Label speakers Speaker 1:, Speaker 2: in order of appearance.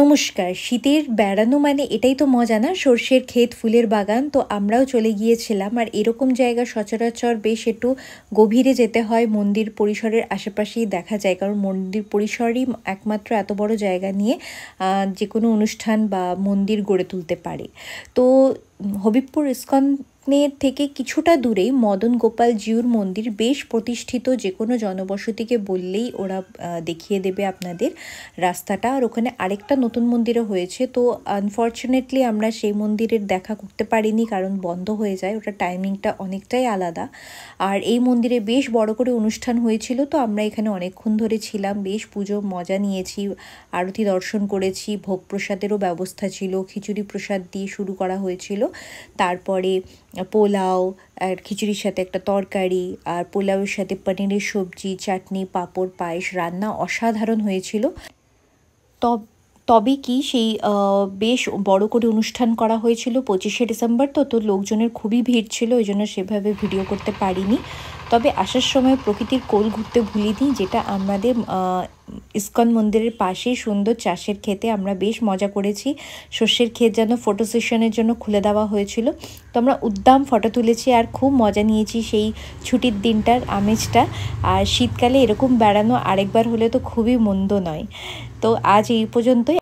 Speaker 1: নমস্কার শীতের বেড়ানো মানে এটাই তো মজা না সর্ষের ক্ষেত ফুলের বাগান তো আমরাও চলে গিয়েছিলাম আর এরকম জায়গা সচরাচর বেশ একটু গভীরে যেতে হয় মন্দির পরিসরের আশেপাশেই দেখা যায় কারণ মন্দির পরিসরই একমাত্র এত বড় জায়গা নিয়ে যে কোনো অনুষ্ঠান বা মন্দির গড়ে তুলতে পারে তো হবিবপুর ইস্কনের থেকে কিছুটা দূরেই মদন গোপাল জিউর মন্দির বেশ প্রতিষ্ঠিত যে কোনো জনবসতিকে বললেই ওরা দেখিয়ে দেবে আপনাদের রাস্তাটা আর ওখানে আরেকটা নতুন মন্দিরও হয়েছে তো আনফর্চুনেটলি আমরা সেই মন্দিরের দেখা করতে পারিনি কারণ বন্ধ হয়ে যায় ওটা টাইমিংটা অনেকটাই আলাদা আর এই মন্দিরে বেশ বড় করে অনুষ্ঠান হয়েছিল তো আমরা এখানে অনেকক্ষণ ধরে ছিলাম বেশ পুজো মজা নিয়েছি আরতি দর্শন করেছি ভোগ প্রসাদেরও ব্যবস্থা ছিল খিচুড়ি প্রসাদ দিয়ে শুরু করা হয়েছিল তারপরে পোলাও আর খিচুড়ির সাথে একটা তরকারি আর পোলাওয়ের সাথে পনিরের সবজি চাটনি পাঁপড় পায়েস রান্না অসাধারণ হয়েছিল তব তবে কি সেই বেশ বড় করে অনুষ্ঠান করা হয়েছিল পঁচিশে ডিসেম্বর তো তো লোকজনের খুবই ভিড় ছিল ওই জন্য সেভাবে ভিডিও করতে পারিনি তবে আসার সময় প্রকৃতির কোল ঘুরতে ভুলি দিই যেটা আমাদের ইস্কন মন্দিরের পাশেই সুন্দর চাষের খেতে আমরা বেশ মজা করেছি শস্যের ক্ষেত যেন ফটো সেশনের জন্য খুলে দেওয়া হয়েছিল তো আমরা উদ্দাম ফটো তুলেছি আর খুব মজা নিয়েছি সেই ছুটির দিনটার আমেজটা আর শীতকালে এরকম বেড়ানো আরেকবার হলে তো খুবই মন্দ নয় তো আজ এই পর্যন্তই